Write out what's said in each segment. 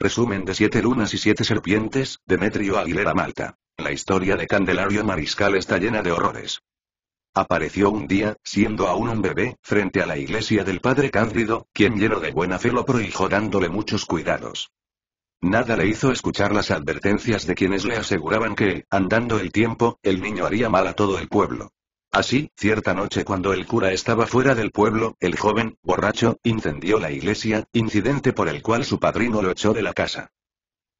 Resumen de Siete Lunas y Siete Serpientes, Demetrio Aguilera Malta. La historia de Candelario Mariscal está llena de horrores. Apareció un día, siendo aún un bebé, frente a la iglesia del padre Cándido, quien lleno de buena fe lo prohijó dándole muchos cuidados. Nada le hizo escuchar las advertencias de quienes le aseguraban que, andando el tiempo, el niño haría mal a todo el pueblo. Así, cierta noche cuando el cura estaba fuera del pueblo, el joven, borracho, incendió la iglesia, incidente por el cual su padrino lo echó de la casa.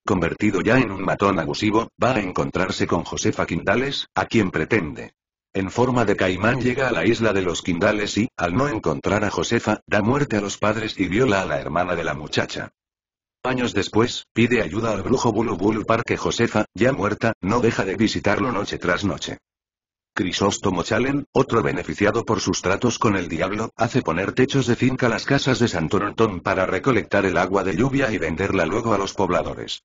Convertido ya en un matón abusivo, va a encontrarse con Josefa Quindales, a quien pretende. En forma de caimán llega a la isla de los Quindales y, al no encontrar a Josefa, da muerte a los padres y viola a la hermana de la muchacha. Años después, pide ayuda al brujo Bulu para que Josefa, ya muerta, no deja de visitarlo noche tras noche. Crisóstomo Chalen, otro beneficiado por sus tratos con el diablo, hace poner techos de finca a las casas de Santorontón para recolectar el agua de lluvia y venderla luego a los pobladores.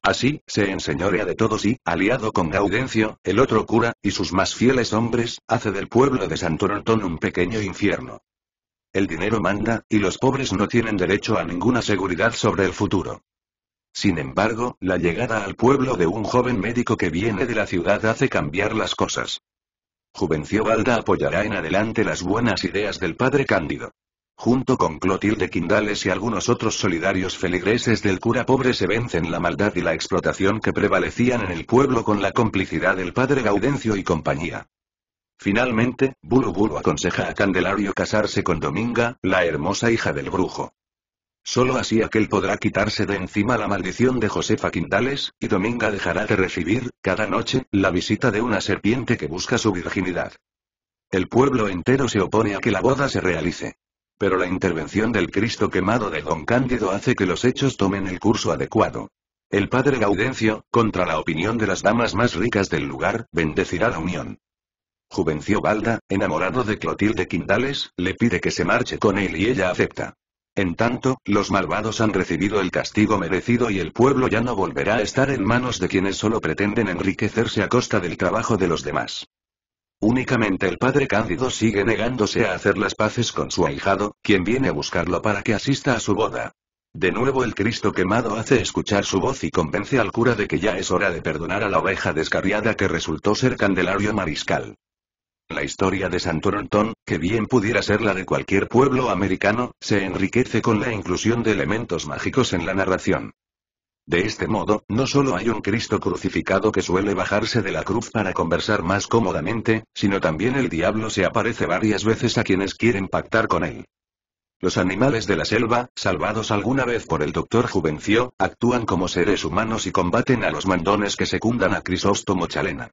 Así, se enseñorea de todos y, aliado con Gaudencio, el otro cura, y sus más fieles hombres, hace del pueblo de Santorontón un pequeño infierno. El dinero manda, y los pobres no tienen derecho a ninguna seguridad sobre el futuro. Sin embargo, la llegada al pueblo de un joven médico que viene de la ciudad hace cambiar las cosas. Juvencio Balda apoyará en adelante las buenas ideas del padre Cándido. Junto con Clotilde Quindales y algunos otros solidarios feligreses del cura pobre se vencen la maldad y la explotación que prevalecían en el pueblo con la complicidad del padre Gaudencio y compañía. Finalmente, Bulu Bulu aconseja a Candelario casarse con Dominga, la hermosa hija del brujo. Solo así aquel podrá quitarse de encima la maldición de Josefa Quindales, y Dominga dejará de recibir, cada noche, la visita de una serpiente que busca su virginidad. El pueblo entero se opone a que la boda se realice. Pero la intervención del Cristo quemado de don Cándido hace que los hechos tomen el curso adecuado. El padre Gaudencio, contra la opinión de las damas más ricas del lugar, bendecirá la unión. Juvencio Balda, enamorado de Clotilde Quindales, le pide que se marche con él y ella acepta. En tanto, los malvados han recibido el castigo merecido y el pueblo ya no volverá a estar en manos de quienes solo pretenden enriquecerse a costa del trabajo de los demás. Únicamente el padre Cándido sigue negándose a hacer las paces con su ahijado, quien viene a buscarlo para que asista a su boda. De nuevo el Cristo quemado hace escuchar su voz y convence al cura de que ya es hora de perdonar a la oveja descarriada que resultó ser Candelario Mariscal. La historia de San que bien pudiera ser la de cualquier pueblo americano, se enriquece con la inclusión de elementos mágicos en la narración. De este modo, no solo hay un Cristo crucificado que suele bajarse de la cruz para conversar más cómodamente, sino también el diablo se aparece varias veces a quienes quieren pactar con él. Los animales de la selva, salvados alguna vez por el doctor Juvencio, actúan como seres humanos y combaten a los mandones que secundan a Crisóstomo Chalena.